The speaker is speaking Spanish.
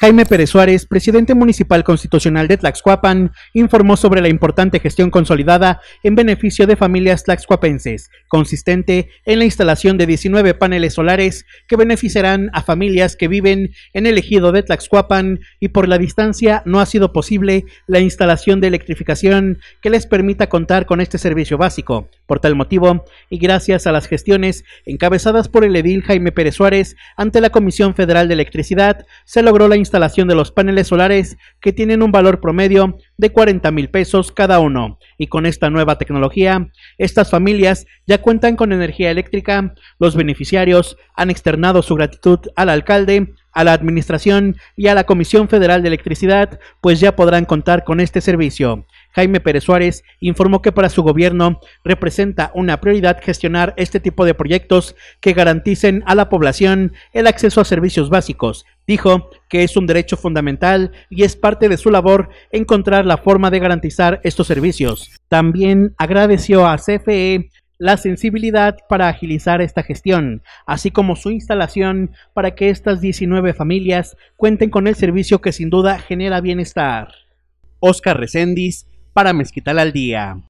Jaime Pérez Suárez, presidente municipal constitucional de Tlaxcuapan, informó sobre la importante gestión consolidada en beneficio de familias tlaxcuapenses, consistente en la instalación de 19 paneles solares que beneficiarán a familias que viven en el ejido de Tlaxcuapan y por la distancia no ha sido posible la instalación de electrificación que les permita contar con este servicio básico. Por tal motivo, y gracias a las gestiones encabezadas por el edil Jaime Pérez Suárez ante la Comisión Federal de Electricidad, se logró la instalación de los paneles solares que tienen un valor promedio de 40 mil pesos cada uno. Y con esta nueva tecnología, estas familias ya cuentan con energía eléctrica. Los beneficiarios han externado su gratitud al alcalde a la Administración y a la Comisión Federal de Electricidad, pues ya podrán contar con este servicio. Jaime Pérez Suárez informó que para su gobierno representa una prioridad gestionar este tipo de proyectos que garanticen a la población el acceso a servicios básicos. Dijo que es un derecho fundamental y es parte de su labor encontrar la forma de garantizar estos servicios. También agradeció a CFE la sensibilidad para agilizar esta gestión, así como su instalación para que estas 19 familias cuenten con el servicio que sin duda genera bienestar. Oscar Recendis para Mezquital al Día.